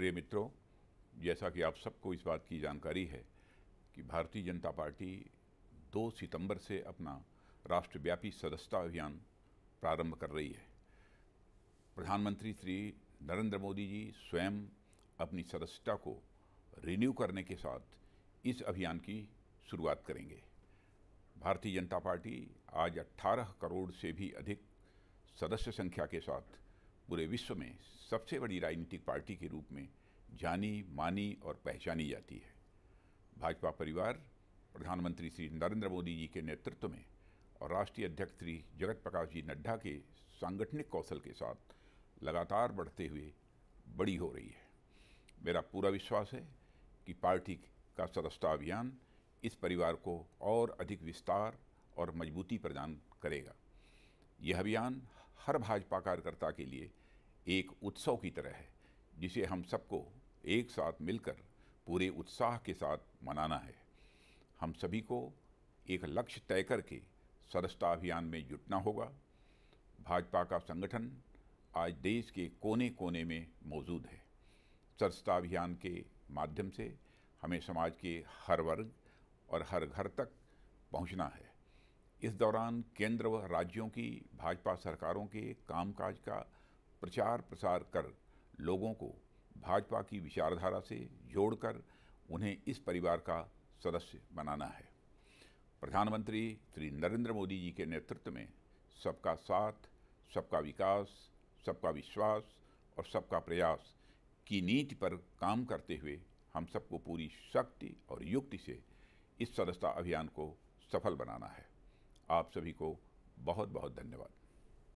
प्रिय मित्रों जैसा कि आप सबको इस बात की जानकारी है कि भारतीय जनता पार्टी 2 सितंबर से अपना राष्ट्रव्यापी सदस्यता अभियान प्रारंभ कर रही है प्रधानमंत्री श्री नरेंद्र मोदी जी स्वयं अपनी सदस्यता को रिन्यू करने के साथ इस अभियान की शुरुआत करेंगे भारतीय जनता पार्टी आज 18 करोड़ से भी अधिक सदस्य संख्या के साथ पूरे विश्व में सबसे बड़ी राजनीतिक पार्टी के रूप में जानी मानी और पहचानी जाती है भाजपा परिवार प्रधानमंत्री श्री नरेंद्र मोदी जी के नेतृत्व में और राष्ट्रीय अध्यक्ष श्री जगत प्रकाश जी नड्डा के सांगठनिक कौशल के साथ लगातार बढ़ते हुए बड़ी हो रही है मेरा पूरा विश्वास है कि पार्टी का सदस्यता अभियान इस परिवार को और अधिक विस्तार और मजबूती प्रदान करेगा यह अभियान हर भाजपा कार्यकर्ता के लिए एक उत्सव की तरह है जिसे हम सबको एक साथ मिलकर पूरे उत्साह के साथ मनाना है हम सभी को एक लक्ष्य तय करके सदस्यता अभियान में जुटना होगा भाजपा का संगठन आज देश के कोने कोने में मौजूद है सदस्यता अभियान के माध्यम से हमें समाज के हर वर्ग और हर घर तक पहुंचना है इस दौरान केंद्र व राज्यों की भाजपा सरकारों के कामकाज का प्रचार प्रसार कर लोगों को भाजपा की विचारधारा से जोड़कर उन्हें इस परिवार का सदस्य बनाना है प्रधानमंत्री श्री नरेंद्र मोदी जी के नेतृत्व में सबका साथ सबका विकास सबका विश्वास और सबका प्रयास की नीति पर काम करते हुए हम सबको पूरी शक्ति और युक्ति से इस सदस्यता अभियान को सफल बनाना है आप सभी को बहुत बहुत धन्यवाद